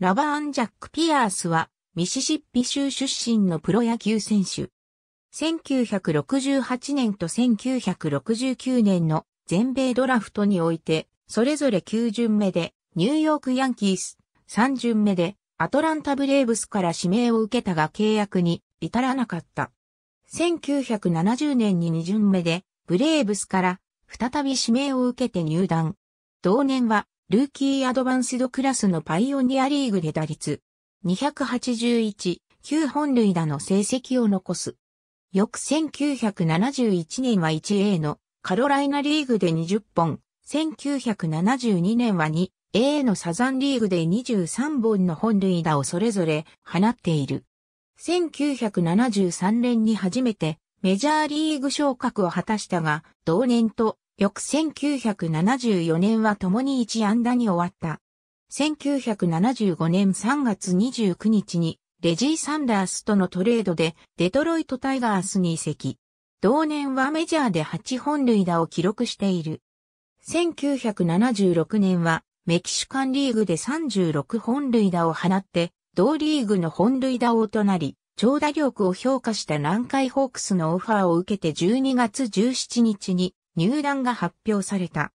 ラバーン・ジャック・ピアースは、ミシシッピ州出身のプロ野球選手。1968年と1969年の全米ドラフトにおいて、それぞれ9巡目で、ニューヨーク・ヤンキース、3巡目で、アトランタ・ブレーブスから指名を受けたが契約に至らなかった。1970年に2巡目で、ブレーブスから再び指名を受けて入団。同年はルーキーアドバンスドクラスのパイオニアリーグで打率281、9本塁打の成績を残す。翌1971年は 1A のカロライナリーグで20本、1972年は 2A のサザンリーグで23本の本塁打をそれぞれ放っている。1973年に初めてメジャーリーグ昇格を果たしたが、同年と翌1974年は共に1安打に終わった。1975年3月29日にレジー・サンダースとのトレードでデトロイト・タイガースに移籍。同年はメジャーで8本塁打を記録している。1976年はメキシカンリーグで36本塁打を放って同リーグの本塁打王となり、長打力を評価した南海ホークスのオファーを受けて12月17日に入団が発表された。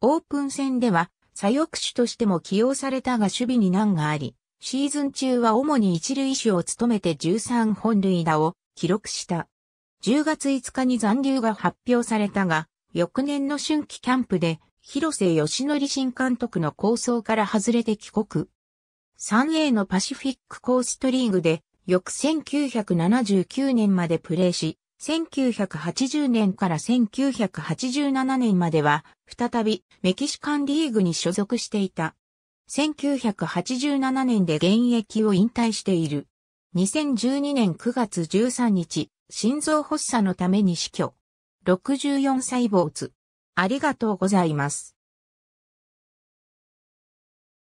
オープン戦では左翼手としても起用されたが守備に難があり、シーズン中は主に一塁手を務めて13本塁打を記録した。10月5日に残留が発表されたが、翌年の春季キャンプで広瀬義則新監督の構想から外れて帰国。3A のパシフィックコーストリーグで、翌1979年までプレーし、1980年から1987年までは、再びメキシカンリーグに所属していた。1987年で現役を引退している。2012年9月13日、心臓発作のために死去。64歳坊主。ありがとうございます。